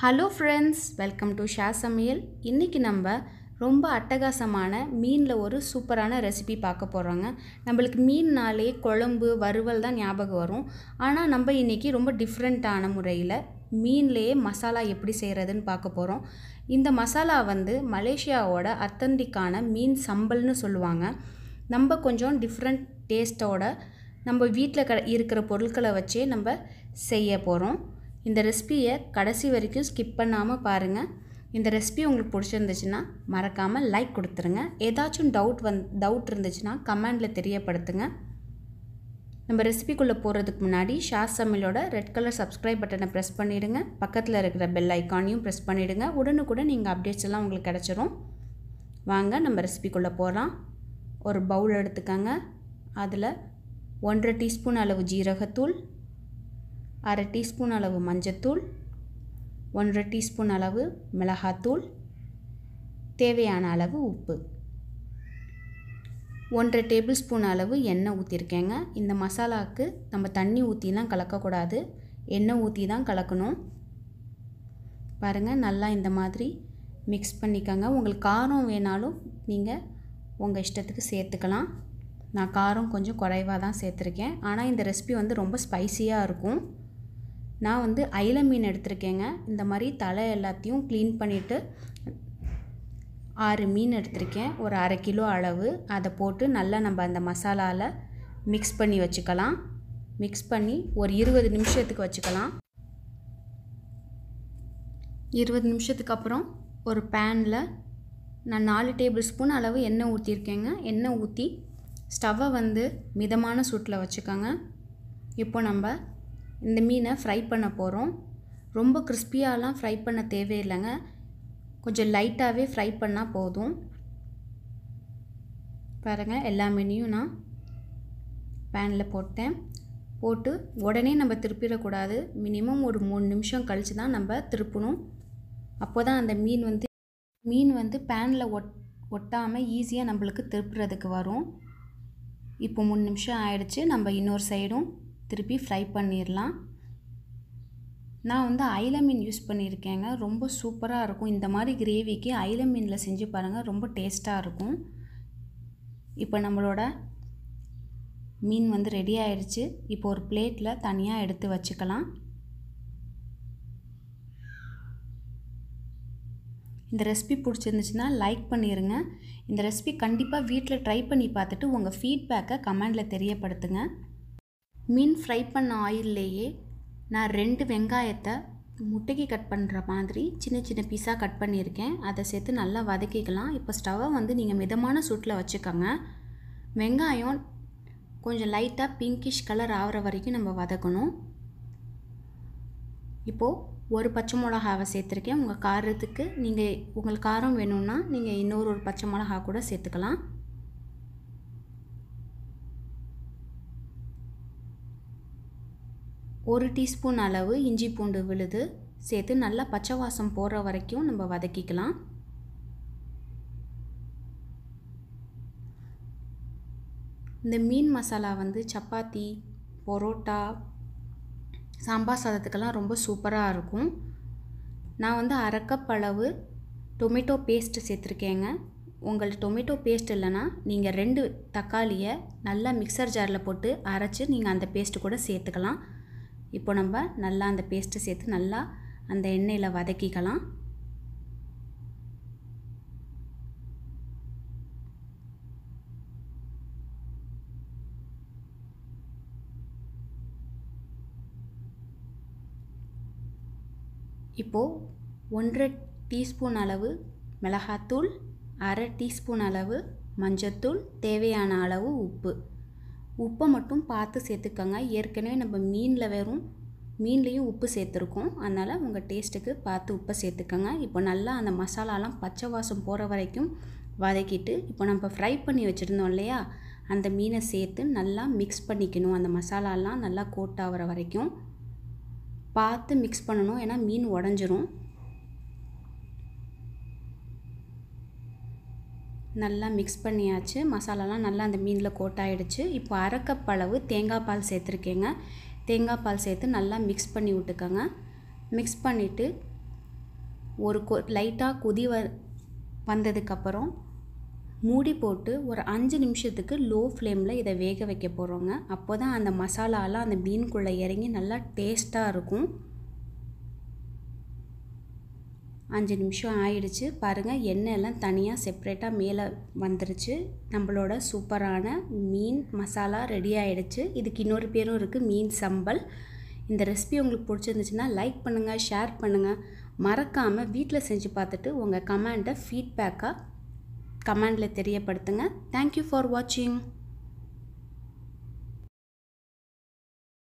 hello friends welcome to Sha Samayal இன்றைக்கி நம்ம ரொம்ப அட்டகாசமான மீனில் ஒரு சூப்பரான ரெசிபி பார்க்க போகிறோங்க நம்மளுக்கு மீன்னாலே குழம்பு வறுவல் தான் ஞாபகம் வரும் ஆனால் நம்ம இன்றைக்கி ரொம்ப டிஃப்ரெண்ட்டான முறையில் மீன்லேயே மசாலா எப்படி செய்கிறதுன்னு பார்க்க போகிறோம் இந்த மசாலா வந்து மலேசியாவோட அத்தன்டிக்கான மீன் சம்பல்னு சொல்லுவாங்க நம்ம கொஞ்சம் டிஃப்ரெண்ட் டேஸ்ட்டோட நம்ம வீட்டில் க இருக்கிற பொருட்களை வச்சே நம்ம செய்ய போகிறோம் இந்த ரெசிபியை கடைசி வரைக்கும் ஸ்கிப் பண்ணாமல் பாருங்கள் இந்த ரெசிபி உங்களுக்கு பிடிச்சிருந்துச்சுன்னா மறக்காமல் லைக் கொடுத்துருங்க ஏதாச்சும் டவுட் வந் டவுட் இருந்துச்சுன்னா கமெண்டில் தெரியப்படுத்துங்க நம்ம ரெசிபிக்குள்ளே போகிறதுக்கு முன்னாடி ஷாஸ் சமையலோட ரெட் கலர் சப்ஸ்கிரைப் பட்டனை ப்ரெஸ் பண்ணிவிடுங்க பக்கத்தில் இருக்கிற பெல் ஐக்கானையும் ப்ரெஸ் பண்ணிவிடுங்க உடனுக்குடன் நீங்கள் அப்டேட்ஸ் எல்லாம் உங்களுக்கு கிடச்சிரும் வாங்க நம்ம ரெசிபிக்குள்ளே போகலாம் ஒரு பவுல் எடுத்துக்கோங்க அதில் ஒன்றரை டீஸ்பூன் அளவு ஜீரகத்தூள் அரை டீஸ்பூன் அளவு மஞ்சத்தூள் ஒன்றரை டீஸ்பூன் அளவு மிளகாத்தூள் தேவையான அளவு உப்பு ஒன்றரை டேபிள் ஸ்பூன் அளவு எண்ணெய் ஊற்றிருக்கேங்க இந்த மசாலாவுக்கு நம்ம தண்ணி ஊற்றிலாம் கலக்கக்கூடாது எண்ணெய் ஊற்றி தான் கலக்கணும் பாருங்கள் நல்லா இந்த மாதிரி மிக்ஸ் பண்ணிக்கோங்க உங்களுக்கு காரம் வேணாலும் நீங்கள் உங்கள் இஷ்டத்துக்கு சேர்த்துக்கலாம் நான் காரம் கொஞ்சம் குறைவாக தான் சேர்த்துருக்கேன் ஆனால் இந்த ரெசிபி வந்து ரொம்ப ஸ்பைசியாக இருக்கும் நான் வந்து அயில மீன் எடுத்திருக்கேங்க இந்த மாதிரி தலை எல்லாத்தையும் க்ளீன் பண்ணிவிட்டு ஆறு மீன் எடுத்திருக்கேன் ஒரு அரை கிலோ அளவு அதை போட்டு நல்லா நம்ம அந்த மசாலாவில் மிக்ஸ் பண்ணி வச்சுக்கலாம் மிக்ஸ் பண்ணி ஒரு இருபது நிமிஷத்துக்கு வச்சுக்கலாம் இருபது நிமிஷத்துக்கு அப்புறம் ஒரு பேனில் நான் நாலு டேபிள் ஸ்பூன் அளவு எண்ணெய் ஊற்றிருக்கேங்க எண்ணெய் ஊற்றி ஸ்டவ்வை வந்து மிதமான சூட்டில் வச்சுக்கோங்க இப்போ நம்ம இந்த மீனை ஃப்ரை பண்ண போகிறோம் ரொம்ப கிறிஸ்பியாலாம் ஃப்ரை பண்ண தேவையில்லைங்க கொஞ்சம் லைட்டாகவே ஃப்ரை பண்ணால் போதும் பாருங்கள் எல்லா மீனையும் நான் பேனில் போட்டேன் போட்டு உடனே நம்ம திருப்பிடக்கூடாது மினிமம் ஒரு மூணு நிமிஷம் கழித்து தான் நம்ம திருப்பணும் அப்போ தான் அந்த மீன் வந்து மீன் வந்து பேனில் ஒட் ஒட்டாமல் ஈஸியாக நம்மளுக்கு திருப்புறதுக்கு வரும் இப்போ மூணு நிமிஷம் ஆயிடுச்சு நம்ம இன்னொரு சைடும் திருப்பி ஃப்ரை பண்ணிடலாம் நான் வந்து ஐல மீன் யூஸ் பண்ணியிருக்கேங்க ரொம்ப சூப்பராக இருக்கும் இந்த மாதிரி கிரேவிக்கு ஐல மீனில் செஞ்சு பாருங்கள் ரொம்ப டேஸ்ட்டாக இருக்கும் இப்போ நம்மளோட மீன் வந்து ரெடி ஆயிடுச்சு இப்போ ஒரு பிளேட்டில் தனியாக எடுத்து வச்சுக்கலாம் இந்த ரெசிபி பிடிச்சிருந்துச்சுன்னா லைக் பண்ணிடுங்க இந்த ரெசிபி கண்டிப்பாக வீட்டில் ட்ரை பண்ணி பார்த்துட்டு உங்கள் ஃபீட்பேக்கை கமெண்டில் தெரியப்படுத்துங்க மீன் ஃப்ரை பண்ண ஆயில்லையே நான் ரெண்டு வெங்காயத்தை முட்டைக்கு கட் பண்ணுற மாதிரி சின்ன சின்ன பீஸாக கட் பண்ணியிருக்கேன் அதை சேர்த்து நல்லா வதக்கிக்கலாம் இப்போ ஸ்டவ்வை வந்து நீங்கள் மிதமான சூட்டில் வச்சுக்கோங்க வெங்காயம் கொஞ்சம் லைட்டாக பிங்கிஷ் கலர் ஆகிற வரைக்கும் நம்ம வதக்கணும் இப்போது ஒரு பச்சை மிளகாவை சேர்த்துருக்கேன் உங்கள் காரத்துக்கு நீங்கள் உங்களுக்கு காரம் வேணும்னா நீங்கள் இன்னொரு ஒரு பச்சை மிளகா கூட சேர்த்துக்கலாம் ஒரு டீஸ்பூன் அளவு இஞ்சி பூண்டு விழுது சேர்த்து நல்லா பச்சை வாசம் போடுற வரைக்கும் நம்ம வதக்கிக்கலாம் இந்த மீன் மசாலா வந்து சப்பாத்தி பரோட்டா சாம்பார் சாதத்துக்கெல்லாம் ரொம்ப சூப்பராக இருக்கும் நான் வந்து அரைக்கப் அளவு டொமேட்டோ பேஸ்ட்டு சேர்த்துருக்கேங்க உங்கள் டொமேட்டோ பேஸ்ட் இல்லைன்னா நீங்கள் ரெண்டு தக்காளியை நல்லா மிக்சர் ஜாரில் போட்டு அரைச்சி நீங்கள் அந்த பேஸ்ட்டு கூட சேர்த்துக்கலாம் இப்போ நம்ம நல்லா அந்த பேஸ்ட்டு சேர்த்து நல்லா அந்த எண்ணெயில் வதக்கிக்கலாம் இப்போது ஒன்றரை டீஸ்பூன் அளவு மிளகாத்தூள் அரை டீஸ்பூன் அளவு மஞ்சத்தூள் தேவையான அளவு உப்பு உப்பை மட்டும் பார்த்து சேர்த்துக்கோங்க ஏற்கனவே நம்ம மீனில் வெறும் மீன்லேயும் உப்பு சேர்த்துருக்கோம் அதனால் உங்கள் டேஸ்ட்டுக்கு பார்த்து உப்பை சேர்த்துக்கோங்க இப்போ நல்லா அந்த மசாலாலாம் பச்சை வாசம் போகிற வரைக்கும் வதக்கிட்டு இப்போ நம்ம ஃப்ரை பண்ணி வச்சுருந்தோம் இல்லையா அந்த மீனை சேர்த்து நல்லா மிக்ஸ் பண்ணிக்கணும் அந்த மசாலாலாம் நல்லா கோட் ஆகிற வரைக்கும் பார்த்து மிக்ஸ் பண்ணணும் ஏன்னா மீன் உடஞ்சிரும் நல்லா மிக்ஸ் பண்ணியாச்சு மசாலாலாம் நல்லா அந்த மீனில் கோட்டாயிடுச்சு இப்போ அரைக்கப் அளவு தேங்காய் பால் சேர்த்துருக்கேங்க தேங்காய் பால் சேர்த்து நல்லா மிக்ஸ் பண்ணி விட்டுக்கோங்க மிக்ஸ் பண்ணிவிட்டு ஒரு கொ லைட்டாக கொதி வ வந்ததுக்கப்புறம் மூடி போட்டு ஒரு அஞ்சு நிமிஷத்துக்கு லோ ஃப்ளேமில் இதை வேக வைக்க போகிறோங்க அப்போ தான் அந்த மசாலாலாம் அந்த மீனுக்குள்ளே இறங்கி நல்லா டேஸ்ட்டாக இருக்கும் அஞ்சு நிமிஷம் ஆயிடுச்சு பாருங்கள் எண்ணெய் எல்லாம் தனியாக செப்ரேட்டாக மேலே வந்துருச்சு நம்மளோட சூப்பரான மீன் மசாலா ரெடி ஆகிடுச்சு இதுக்கு இன்னொரு பேரும் இருக்குது மீன் சம்பல் இந்த ரெசிபி உங்களுக்கு பிடிச்சிருந்துச்சுன்னா லைக் பண்ணுங்கள் ஷேர் பண்ணுங்கள் மறக்காமல் வீட்டில் செஞ்சு பார்த்துட்டு உங்கள் கமெண்ட்டை ஃபீட்பேக்காக கமெண்டில் தெரியப்படுத்துங்க தேங்க்யூ ஃபார் வாட்சிங்